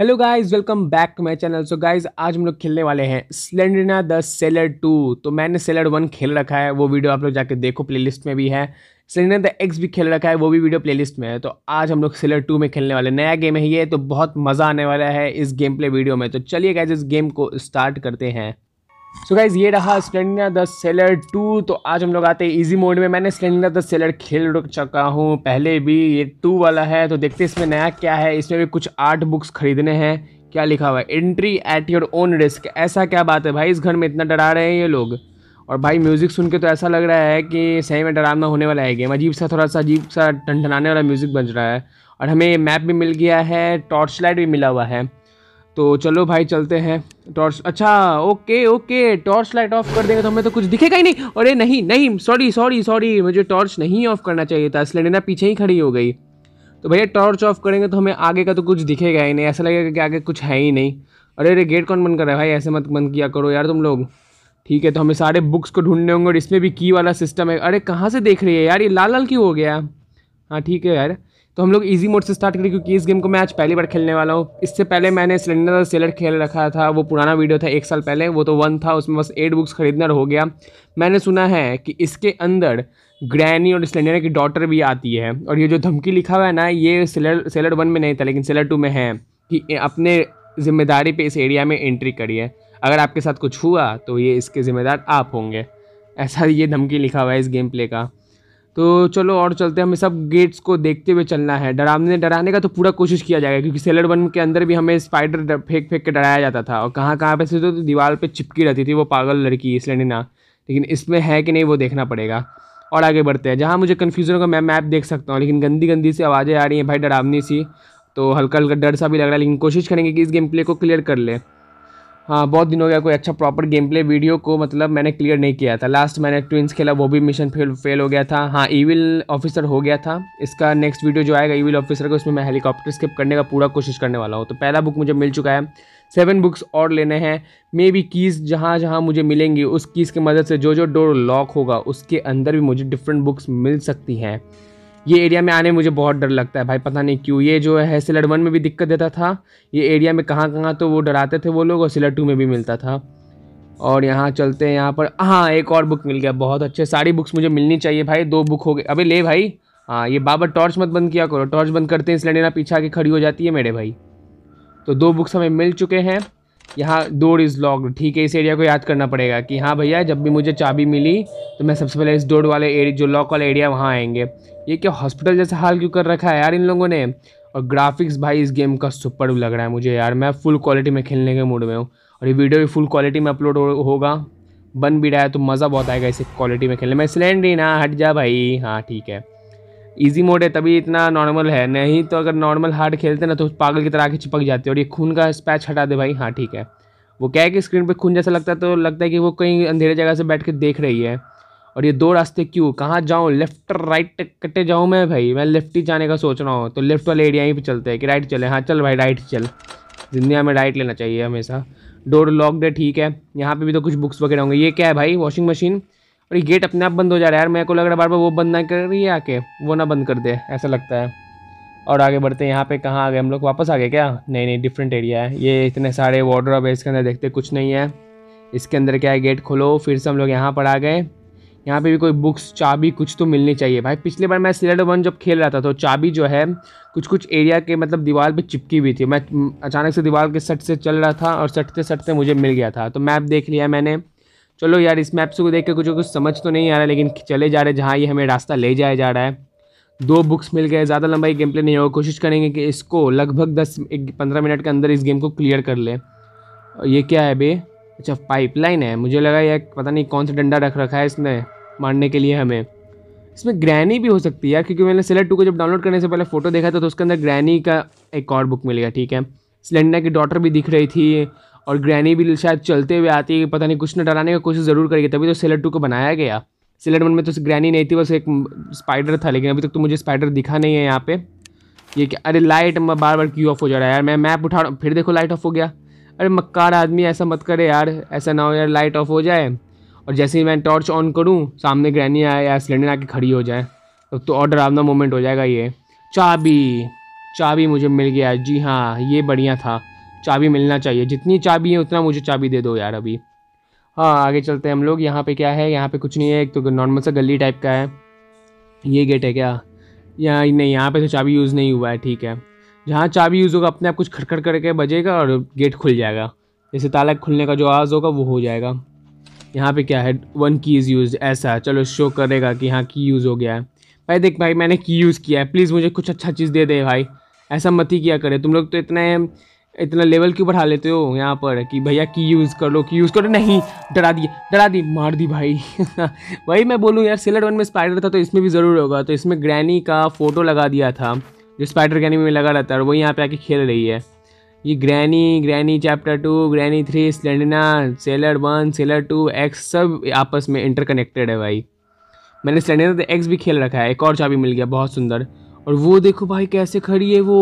hello guys welcome back to my channel so guys आज हम लोग खेलने वाले हैं स्लेंडरिना द सेलर टू तो मैंने सेलर वन खेल रखा है वो वीडियो आप लोग जाके देखो प्लेलिस्ट में भी है स्लेंडरिना द एक्स भी खेल रखा है वो भी वीडियो प्लेलिस्ट में है तो आज हम लोग सेलर टू में खेलने वाले नया गेम है ये तो बहुत मज़ा आने वाला है इस गेम प्ले वीडियो में तो चलिए गाइज इस गेम को स्टार्ट करते हैं सो so गाइज ये रहा स्प्लेंडर द सेलर टू तो आज हम लोग आते हैं इजी मोड में मैंने स्प्लेंडर द सेलर खेल चुका हूँ पहले भी ये टू वाला है तो देखते हैं इसमें नया क्या है इसमें भी कुछ आर्ट बुक्स खरीदने हैं क्या लिखा हुआ है entry at your own risk ऐसा क्या बात है भाई इस घर में इतना डरा रहे हैं ये लोग और भाई म्यूज़िक सुन के तो ऐसा लग रहा है कि सही में डरावना होने वाला है गेम अजीब सा थोड़ा सा अजीब सा ठंडनाने वाला म्यूज़िक बज रहा है और हमें मैप भी मिल गया है टॉर्च लाइट भी मिला हुआ है तो चलो भाई चलते हैं टॉर्च अच्छा okay okay torch light off कर देंगे तो हमें तो कुछ दिखेगा ही नहीं अरे नहीं नहीं सॉरी सॉरी सॉरी मुझे टॉर्च नहीं ऑफ करना चाहिए था इसलिए ना पीछे ही खड़ी हो गई तो भैया टॉर्च ऑफ करेंगे तो हमें आगे का तो कुछ दिखेगा ही नहीं ऐसा लगेगा कि आगे कुछ है ही नहीं अरे अरे गेट कौन बंद कर रहा है भाई ऐसे मत बंद किया करो यार तुम लोग ठीक है तो हमें सारे बुक्स को ढूंढने होंगे और इसमें भी की वाला सिस्टम है अरे कहाँ से देख रही है यार ये लाल लाल क्यों हो गया हाँ ठीक है यार तो हम लोग ईजी मोड से स्टार्ट करें क्योंकि इस गेम को मैं आज पहली बार खेलने वाला हूँ इससे पहले मैंने सिलेंडर और सेलर खेल रखा था वो पुराना वीडियो था एक साल पहले वो तो वन था उसमें बस एट बुक्स खरीदना हो गया मैंने सुना है कि इसके अंदर ग्रैनी और सिलेंडर की डॉटर भी आती है और ये जो धमकी लिखा हुआ है ना ये सेलर सेलर वन में नहीं था लेकिन सेलर टू में है कि अपने जिम्मेदारी पर इस एरिया में एंट्री करिए अगर आपके साथ कुछ हुआ तो ये इसके ज़िम्मेदार आप होंगे ऐसा ये धमकी लिखा हुआ है इस गेम प्ले का तो चलो और चलते हैं हमें सब गेट्स को देखते हुए चलना है डराने डराने का तो पूरा कोशिश किया जाएगा क्योंकि सेलर वन के अंदर भी हमें स्पाइडर फेंक फेंक के डराया जाता था और कहाँ कहाँ पे से तो दीवार पे चिपकी रहती थी वो पागल लड़की इसलिए ना लेकिन इसमें है कि नहीं वो देखना पड़ेगा और आगे बढ़ते हैं जहाँ मुझे कन्फ्यूज़न होगा मैं मैप देख सकता हूँ लेकिन गंदी गंदी सी आवाज़ें आ रही हैं भाई डरावनी सी तो हल्का हल्का डर सा भी लग रहा है लेकिन कोशिश करेंगे कि इस गेम प्ले को क्लियर कर लें हाँ बहुत दिन हो गया कोई अच्छा प्रॉपर गेम प्ले वीडियो को मतलब मैंने क्लियर नहीं किया था लास्ट मैंने ट्विंस खेला वो भी मिशन फेल फेल हो गया था हाँ ईविल ऑफिसर हो गया था इसका नेक्स्ट वीडियो जो आएगा ईविल ऑफिसर का उसमें मैं हेलीकॉप्टर स्किप करने का पूरा कोशिश करने वाला हूँ तो पहला बुक मुझे मिल चुका है सेवन बुक्स और लेने हैं मे बी कीज़ जहाँ जहाँ मुझे मिलेंगी उस कीज़ की मदद से जो जो डोर लॉक होगा उसके अंदर भी मुझे डिफरेंट बुक्स मिल सकती हैं ये एरिया में आने मुझे बहुत डर लगता है भाई पता नहीं क्यों ये जो है सिलर वन में भी दिक्कत देता था ये एरिया में कहाँ कहाँ तो वो डराते थे वो लोग और सिलर टू में भी मिलता था और यहाँ चलते हैं यहाँ पर हाँ एक और बुक मिल गया बहुत अच्छे सारी बुक्स मुझे मिलनी चाहिए भाई दो बुक हो गए अबे ले भाई हाँ ये बाबा टॉर्च मत बंद किया करो टॉर्च बंद करते हैं सिलेंडर ना पीछे आके खड़ी हो जाती है मेरे भाई तो दो बुक्स हमें मिल चुके हैं यहाँ डोर इज़ लॉक्ड ठीक है इस एरिया को याद करना पड़ेगा कि हाँ भैया जब भी मुझे चाबी मिली तो मैं सबसे पहले इस डोर वाले एरिया जो लॉक वाला एरिया वहाँ आएंगे ये क्या हॉस्पिटल जैसा हाल क्यों कर रखा है यार इन लोगों ने और ग्राफिक्स भाई इस गेम का सुपर लग रहा है मुझे यार मैं फुल क्वालिटी में खेलने के मूड में हूँ और ये वीडियो भी फुल क्वालिटी में अपलोड हो, होगा बन भी रहा है तो मज़ा बहुत आएगा इसे क्वालिटी में खेलने में ही हाँ, ना हट जा भाई हाँ ठीक है इजी मोड है तभी इतना नॉर्मल है नहीं तो अगर नॉर्मल हार्ड खेलते ना तो पागल की तरह आके चिपक जाते और ये खून का स्पैच हटा दे भाई हाँ ठीक है वो क्या है कि स्क्रीन पे खून जैसा लगता है तो लगता है कि वो कहीं अंधेरे जगह से बैठ के देख रही है और ये दो रास्ते क्यों कहाँ जाऊँ लेफ्ट राइट कटे जाऊँ मैं भाई मैं लेफ्ट ही जाने का सोच रहा हूँ तो लेफ्ट वाले एरिया ही पे चलते हैं कि राइट चले हाँ चल भाई राइट चल जिंदगी में राइट लेना चाहिए हमेशा डोर लॉकड है ठीक है यहाँ पे भी तो कुछ बुक्स वगैरह होंगे ये क्या है भाई वॉशिंग मशीन और ये गेट अपने आप बंद हो जा रहा है यार मेरे को लग रहा है बार बार वो बंद ना कर रही है आके वो ना बंद कर दे ऐसा लगता है और आगे बढ़ते हैं यहाँ पे कहाँ आ गए हम लोग वापस आ गए क्या नहीं नहीं डिफरेंट एरिया है ये इतने सारे वार्ड्रॉप है इसके अंदर देखते कुछ नहीं है इसके अंदर क्या है गेट खोलो फिर से हम लोग यहाँ पर आ गए यहाँ पे भी कोई बुक्स चाबी कुछ तो मिलनी चाहिए भाई पिछले बार मैं सिलेड वन जब खेल रहा था तो चाबी जो है कुछ कुछ एरिया के मतलब दीवार पे चिपकी हुई थी मैं अचानक से दीवार के सट से चल रहा था और सटते सटते मुझे मिल गया था तो मैप देख लिया मैंने चलो यार इस मैप से को देख के कुछ कुछ समझ तो नहीं आ रहा लेकिन चले जा रहे जहाँ ये हमें रास्ता ले जाया जा रहा है दो बुक्स मिल गए ज़्यादा लंबाई गेम प्ले नहीं होगा कोशिश करेंगे कि इसको लगभग दस पंद्रह मिनट के अंदर इस गेम को क्लियर कर ले ये क्या है बे अच्छा पाइपलाइन है मुझे लगा ये पता नहीं कौन सा डंडा रख रखा है इसने मारने के लिए हमें इसमें ग्रैनी भी हो सकती है यार क्योंकि मैंने सिलर टू को जब डाउनलोड करने से पहले फ़ोटो देखा था तो उसके अंदर ग्रैनी का एक और बुक मिलेगा ठीक है सिलेंडर की डॉटर भी दिख रही थी और ग्रैनी भी शायद चलते हुए आती है पता नहीं कुछ न डराने का कोशिश ज़रूर करेगी तभी तो सिलेट टू को बनाया गया सिलेट वन में तो ग्रैनी नहीं थी बस एक स्पाइडर था लेकिन अभी तक तो मुझे स्पाइडर दिखा नहीं है यहाँ पे ये क्या अरे लाइट बार बार क्यों ऑफ हो जा रहा है यार मैं मैप उठा फिर देखो लाइट ऑफ हो गया अरे मक्कार आदमी ऐसा मत करे यार ऐसा ना हो यार लाइट ऑफ हो जाए और जैसे ही मैं टॉर्च ऑन करूँ सामने ग्रैनी आए या सिलेंडर आके खड़ी हो जाए तब तो और डरावना मोमेंट हो जाएगा ये चाबी चाबी मुझे मिल गया जी हाँ ये बढ़िया था चाबी मिलना चाहिए जितनी चाबी है उतना मुझे चाबी दे दो यार अभी हाँ आगे चलते हैं हम लोग यहाँ पे क्या है यहाँ पे कुछ नहीं है एक तो नॉर्मल सा गली टाइप का है ये गेट है क्या यहाँ नहीं यहाँ पे तो चाबी यूज़ नहीं हुआ है ठीक है जहाँ चाबी यूज़ होगा अपने आप कुछ खड़खड़ करके बजेगा और गेट खुल जाएगा जैसे ताला खुलने का जो आवाज़ होगा वो हो जाएगा यहाँ पे क्या है वन की इज़ यूज ऐसा चलो शो करेगा कि हाँ की यूज़ हो गया है भाई देख भाई मैंने की यूज़ किया है प्लीज़ मुझे कुछ अच्छा चीज़ दे दे भाई ऐसा मत ही किया करे तुम लोग तो इतने इतना लेवल क्यों बढ़ा लेते हो यहाँ पर कि भैया की यूज़ कर लो की यूज़ करो नहीं डरा दिए डरा दी मार दी भाई वही मैं बोलूँ यार सिलर वन में स्पाइडर था तो इसमें भी ज़रूर होगा तो इसमें ग्रैनी का फ़ोटो लगा दिया था जो स्पाइडर ग्रैनी में लगा रहता है और वही यहाँ पे आके खेल रही है ये Granny Granny chapter two Granny three Slendrina cellar one cellar two X सब आपस में इंटरकनेक्टेड है भाई मैंने स्लेंडना तो एक्स भी खेल रखा है एक और चाबी मिल गया बहुत सुंदर और वो देखो भाई कैसे खड़ी है वो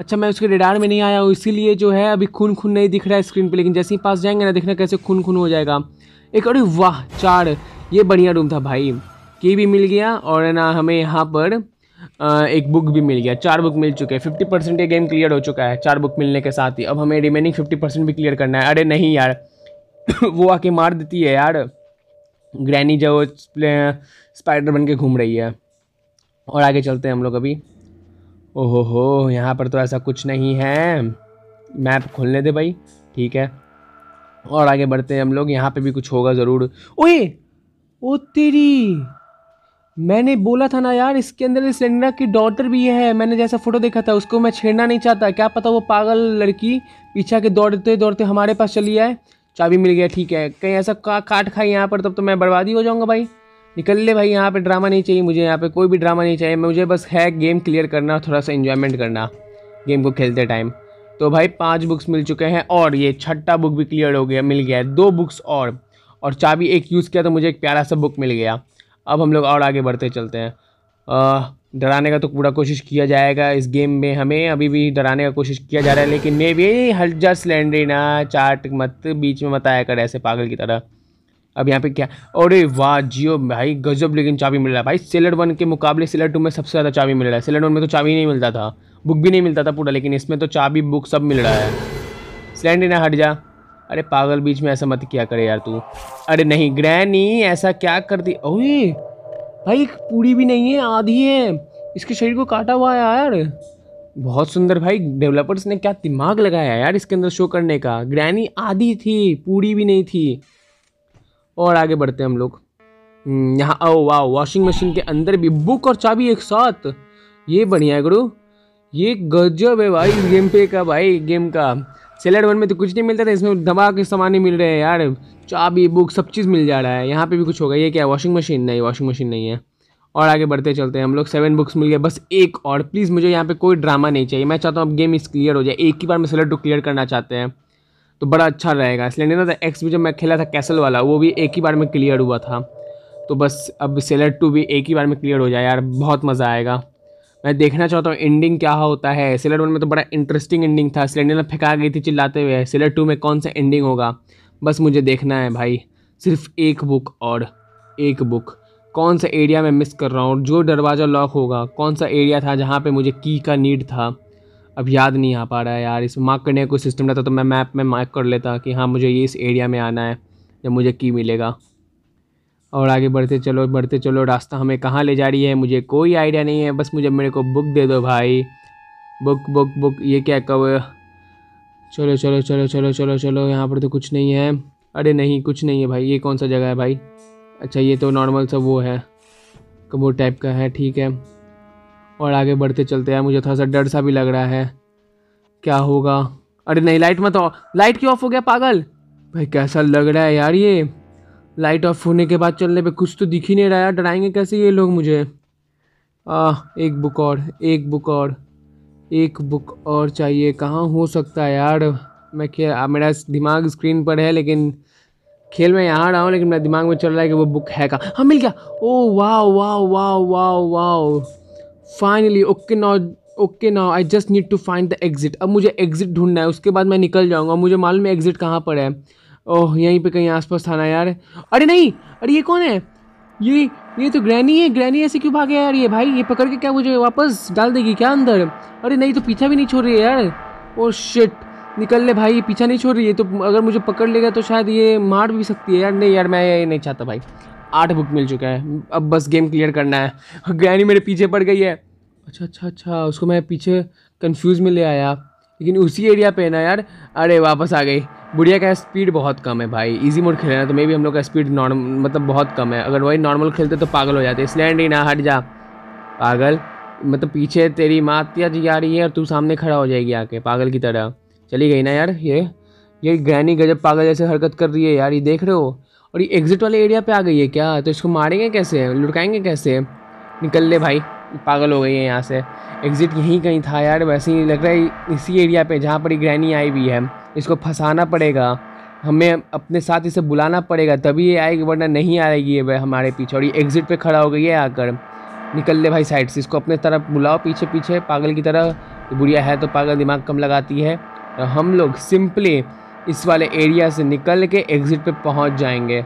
अच्छा मैं उसके रेडार में नहीं आया हूँ इसीलिए जो है अभी खून खून नहीं दिख रहा है स्क्रीन पर लेकिन जैसे ही पास जाएंगे ना देखना कैसे खून खून हो जाएगा एक अरे वाह चार ये बढ़िया रूम था भाई की भी मिल गया और ना हमें यहाँ पर एक बुक भी मिल गया चार बुक मिल चुके हैं फिफ्टी परसेंट ये गेम क्लियर हो चुका है चार बुक मिलने के साथ ही अब हमें रिमेनिंग फिफ्टी परसेंट भी क्लियर करना है अरे नहीं यार वो आके मार देती है यार ग्रैनी जो स्पाइडर बन के घूम रही है और आगे चलते हैं हम लोग अभी ओहो हो यहाँ पर तो ऐसा कुछ नहीं है मैप खोलने दे भाई ठीक है और आगे बढ़ते हैं हम लोग यहाँ पर भी कुछ होगा ज़रूर ओहे ओ तेरी मैंने बोला था ना यार इसके अंदर इस लेंडा की डॉटर भी है मैंने जैसा फ़ोटो देखा था उसको मैं छेड़ना नहीं चाहता क्या पता वो पागल लड़की पीछा के दौड़ते दौड़ते हमारे पास चली आए चाबी मिल गया ठीक है कहीं ऐसा का काट खाई यहाँ पर तब तो मैं बर्बादी हो जाऊँगा भाई निकल ले भाई यहाँ पर ड्रामा नहीं चाहिए मुझे यहाँ पर कोई भी ड्रामा नहीं चाहिए मुझे बस है गेम क्लियर करना थोड़ा सा इन्जॉयमेंट करना गेम को खेलते टाइम तो भाई पाँच बुक्स मिल चुके हैं और ये छठा बुक भी क्लियर हो गया मिल गया है दो बुक्स और और चाबी एक यूज़ किया तो मुझे एक प्यारा सा बुक मिल गया अब हम लोग और आगे बढ़ते चलते हैं डराने का तो पूरा कोशिश किया जाएगा इस गेम में हमें अभी भी डराने का कोशिश किया जा रहा है लेकिन मे भी हल सिलेंडरी ना चाट मत बीच में मत आया कर ऐसे पागल की तरह अब यहाँ पे क्या अरे वाह जियो भाई गजब लेकिन चाबी मिल रहा है भाई सेलर वन के मुकाबले सेलर टू में सबसे ज़्यादा चाबी मिल रहा है सेलर वन में तो चाबी नहीं मिलता था बुक भी नहीं मिलता था पूरा लेकिन इसमें तो चाबी बुक सब मिल रहा है सिलेंडरी ना हट जा अरे पागल बीच में ऐसा मत किया करे यार तू अरे नहीं ग्रैनी ऐसा क्या कर दी ओए भाई पूरी भी नहीं है आधी है इसके शरीर को काटा हुआ है यार बहुत सुंदर भाई डेवलपर्स ने क्या दिमाग लगाया यार इसके अंदर शो करने का ग्रैनी आधी थी पूरी भी नहीं थी और आगे बढ़ते हम लोग हम्म, यहाँ ओ वाह वॉशिंग मशीन के अंदर भी बुक और चाबी एक साथ ये बढ़िया है गुरु ये गजब है भाई गेम पे का भाई गेम का सेलेड वन में तो कुछ नहीं मिलता था इसमें दबा के सामान ही मिल रहे हैं यार चाबी बुक सब चीज़ मिल जा रहा है यहाँ पे भी कुछ होगा ये क्या वॉशिंग मशीन नहीं वॉशिंग मशीन नहीं है और आगे बढ़ते चलते हैं हम लोग सेवन बुक्स मिल गए बस एक और प्लीज़ मुझे यहाँ पे कोई ड्रामा नहीं चाहिए मैं चाहता हूँ अब गेम इस क्लियर हो जाए एक ही बार में सेलेट टू क्लियर करना चाहते हैं तो बड़ा अच्छा रहेगा इसलिए नहीं था एक्स भी जब मैं खेला था कैसल वाला वो भी एक ही बार में क्लियर हुआ था तो बस अब सेलेट टू भी एक ही बार में क्लियर हो जाए यार बहुत मज़ा आएगा मैं देखना चाहता हूँ एंडिंग क्या होता है सिलेट वन में तो बड़ा इंटरेस्टिंग एंडिंग था सिलेंडर फेंका गई थी चिल्लाते हुए सिलेट टू में कौन सा एंडिंग होगा बस मुझे देखना है भाई सिर्फ एक बुक और एक बुक कौन सा एरिया मैं मिस कर रहा हूँ जो दरवाज़ा लॉक होगा कौन सा एरिया था जहाँ पर मुझे की का नीड था अब याद नहीं आ पा रहा है यार इसमें मार्क करने का कोई सिस्टम रहता तो मैं मैप में मार्क कर लेता कि हाँ मुझे ये इस एरिया में आना है जब मुझे की मिलेगा और आगे बढ़ते चलो बढ़ते चलो रास्ता हमें कहाँ ले जा रही है मुझे कोई आइडिया नहीं है बस मुझे मेरे को बुक दे दो भाई बुक बुक बुक ये क्या कब चलो चलो चलो चलो चलो चलो यहाँ पर तो कुछ नहीं है अरे नहीं कुछ नहीं है भाई ये कौन सा जगह है भाई अच्छा ये तो नॉर्मल सा वो है कबूर टाइप का है ठीक है और आगे बढ़ते चलते हैं मुझे थोड़ा सा डर सा भी लग रहा है क्या होगा अरे नहीं लाइट मत लाइट क्यों ऑफ हो गया पागल भाई कैसा लग रहा है यार ये लाइट ऑफ होने के बाद चलने पे कुछ तो दिख ही नहीं रहा है डराएंगे कैसे ये लोग मुझे आ, एक बुक और एक बुक और एक बुक और चाहिए कहाँ हो सकता है यार मैं क्या मेरा दिमाग स्क्रीन पर है लेकिन खेल में यहाँ रहा हूँ लेकिन मेरे दिमाग में चल रहा है कि वो बुक है का हाँ मिल गया ओ वाह वाह वाह वाह वाह finally okay now okay now I just need to find the exit अब मुझे एग्ज़िट ढूंढना है उसके बाद मैं निकल जाऊँगा मुझे मालूम है एग्ज़िट कहाँ पर है ओह यहीं पे कहीं आसपास थाना यार अरे नहीं अरे ये कौन है ये ये तो ग्रैनी है ग्रैनी ऐसे क्यों भागे यार ये भाई ये पकड़ के क्या मुझे वापस डाल देगी क्या अंदर अरे नहीं तो पीछा भी नहीं छोड़ रही है यार ओ शिट निकल ले भाई पीछा नहीं छोड़ रही है तो अगर मुझे पकड़ लेगा तो शायद ये मार भी सकती है यार नहीं यार मैं ये नहीं चाहता भाई आठ बुक मिल चुका है अब बस गेम क्लियर करना है ग्रैनी मेरे पीछे पड़ गई है अच्छा अच्छा अच्छा उसको मैं पीछे कन्फ्यूज़ में ले आया लेकिन उसी एरिया पे ना यार अरे वापस आ गई बुढ़िया का स्पीड बहुत कम है भाई इजी मोड खेल हैं तो मे भी हम लोग का स्पीड नॉर्मल मतलब बहुत कम है अगर वही नॉर्मल खेलते तो पागल हो जाते स्लैंड ही ना हट जा पागल मतलब पीछे तेरी माँ तिया जी आ रही है और तू सामने खड़ा हो जाएगी आके पागल की तरह चली गई ना यार ये ये ग्रैनी गजब पागल जैसे हरकत कर रही है यार ये देख रहे हो और ये एग्जिट वाले एरिया पर आ गई है क्या तो इसको मारेंगे कैसे लुटकाएंगे कैसे निकल ले भाई पागल हो गई है यहाँ से एग्ज़िट यहीं कहीं था यार वैसे ही लग रहा है इसी एरिया पे जहाँ पर ग्रैनी आई हुई है इसको फंसाना पड़ेगा हमें अपने साथ इसे बुलाना पड़ेगा तभी ये आएगी वरना नहीं आएगी ये हमारे पीछे और ये एग्ज़िट पे खड़ा हो गई है आकर निकल ले भाई साइड से इसको अपने तरफ बुलाओ पीछे पीछे पागल की तरह बुढ़िया है तो पागल दिमाग कम लगाती है तो हम लोग सिंपली इस वाले एरिया से निकल के एग्ज़िट पे पहुंच जाएंगे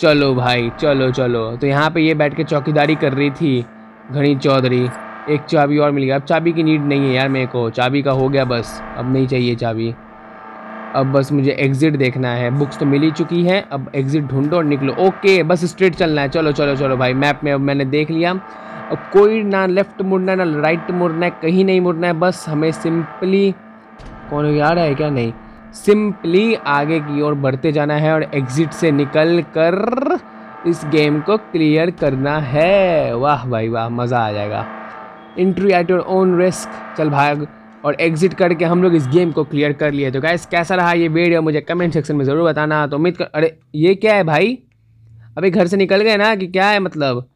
चलो भाई चलो चलो तो यहाँ पे ये बैठ के चौकीदारी कर रही थी घनी चौधरी एक चाबी और मिल गया अब चाबी की नीड नहीं है यार मेरे को चाबी का हो गया बस अब नहीं चाहिए चाबी अब बस मुझे एग्ज़िट देखना है बुक्स तो मिल ही चुकी हैं अब एग्ज़िट ढूंढो और निकलो ओके बस स्ट्रेट चलना है चलो चलो चलो भाई मैप में अब मैंने देख लिया अब कोई ना लेफ़्ट मुड़ना है ना राइट मुड़ना है कहीं नहीं मुड़ना है बस हमें सिंपली कौन यार है क्या नहीं सिंपली आगे की ओर बढ़ते जाना है और एग्ज़िट से निकल कर इस गेम को क्लियर करना है वाह भाई वाह मज़ा आ जाएगा entry at your own risk चल भाग और एग्जिट करके हम लोग इस गेम को क्लियर कर लिए तो गैस कैसा रहा ये वीडियो मुझे कमेंट सेक्शन में ज़रूर बताना तो उम्मीद कर अरे ये क्या है भाई अभी घर से निकल गए ना कि क्या है मतलब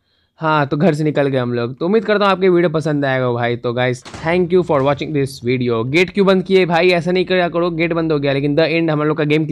हाँ तो घर से निकल गए हम लोग तो उम्मीद करता हूँ आपके वीडियो पसंद आएगा भाई तो guys thank you for watching this video gate क्यों बंद किए भाई ऐसा नहीं करो गेट बंद हो गया लेकिन द एंड हम लोग का गेम